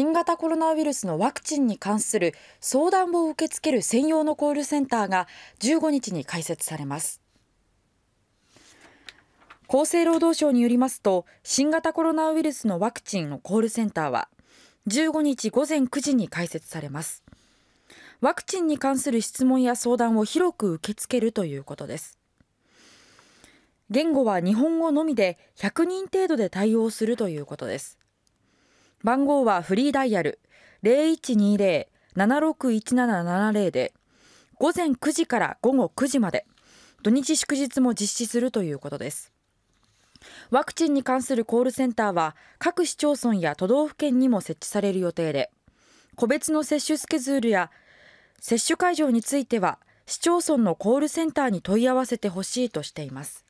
新型コロナウイルスのワクチンに関する相談を受け付ける専用のコールセンターが15日に開設されます。厚生労働省によりますと新型コロナウイルスのワクチンのコールセンターは15日午前9時に開設されますワクチンに関する質問や相談を広く受け付けるということです言語は日本語のみで100人程度で対応するということです番号はフリーダイヤル0120-761770で午前9時から午後9時まで土日祝日も実施するということですワクチンに関するコールセンターは各市町村や都道府県にも設置される予定で個別の接種スケジュールや接種会場については市町村のコールセンターに問い合わせてほしいとしています